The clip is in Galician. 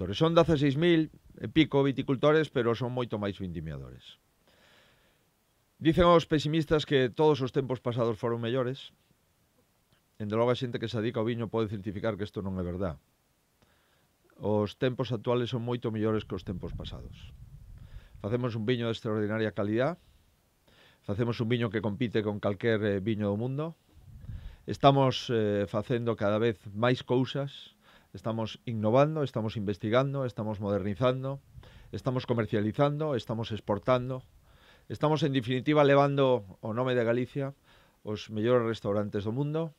Torres. Son 16.000 e pico viticultores, pero son moito máis vindimiadores. Dicen os pesimistas que todos os tempos pasados foron mellores. Ende logo a xente que se adica ao viño pode certificar que isto non é verdad. Os tempos actuales son moito mellores que os tempos pasados. Facemos un viño de extraordinaria calidad, facemos un viño que compite con calquer eh, viño do mundo, estamos eh, facendo cada vez máis cousas, Estamos innovando, estamos investigando, estamos modernizando, estamos comercializando, estamos exportando. Estamos, en definitiva, levando o nome de Galicia os mellores restaurantes do mundo,